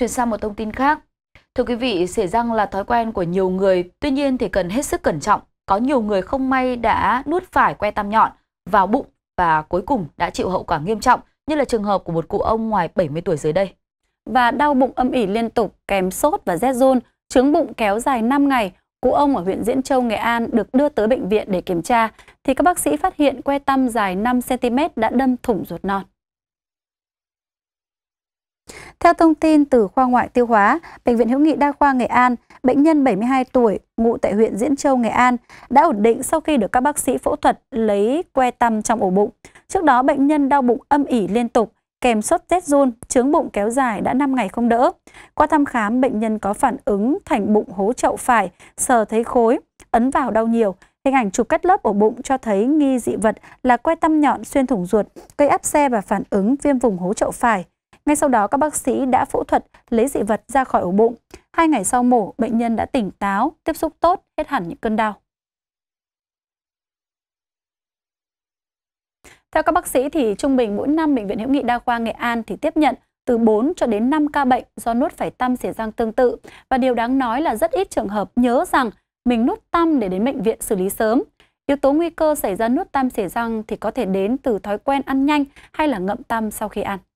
Chuyển sang một thông tin khác. Thưa quý vị, sể răng là thói quen của nhiều người, tuy nhiên thì cần hết sức cẩn trọng. Có nhiều người không may đã nuốt phải que tam nhọn vào bụng và cuối cùng đã chịu hậu quả nghiêm trọng, như là trường hợp của một cụ ông ngoài 70 tuổi dưới đây. Và đau bụng âm ỉ liên tục kèm sốt và rét run, trướng bụng kéo dài 5 ngày, cụ ông ở huyện Diễn Châu, Nghệ An được đưa tới bệnh viện để kiểm tra thì các bác sĩ phát hiện que tăm dài 5 cm đã đâm thủng ruột non. Theo thông tin từ khoa ngoại tiêu hóa, Bệnh viện Hữu nghị Đa khoa Nghệ An, bệnh nhân 72 tuổi, ngụ tại huyện Diễn Châu, Nghệ An, đã ổn định sau khi được các bác sĩ phẫu thuật lấy que tăm trong ổ bụng. Trước đó, bệnh nhân đau bụng âm ỉ liên tục, kèm sốt rét run, trướng bụng kéo dài đã 5 ngày không đỡ. Qua thăm khám, bệnh nhân có phản ứng thành bụng hố chậu phải, sờ thấy khối, ấn vào đau nhiều. Hình ảnh chụp cắt lớp ổ bụng cho thấy nghi dị vật là que tăm nhọn xuyên thủng ruột, gây áp xe và phản ứng viêm vùng hố chậu phải. Ngay sau đó, các bác sĩ đã phẫu thuật lấy dị vật ra khỏi ổ bụng. Hai ngày sau mổ, bệnh nhân đã tỉnh táo, tiếp xúc tốt, hết hẳn những cơn đau. Theo các bác sĩ thì trung bình mỗi năm bệnh viện hữu nghị đa khoa Nghệ An thì tiếp nhận từ 4 cho đến 5 ca bệnh do nuốt phải tăm xỉa răng tương tự và điều đáng nói là rất ít trường hợp nhớ rằng mình nuốt tăm để đến bệnh viện xử lý sớm. Yếu tố nguy cơ xảy ra nuốt tăm xỉa răng thì có thể đến từ thói quen ăn nhanh hay là ngậm tăm sau khi ăn.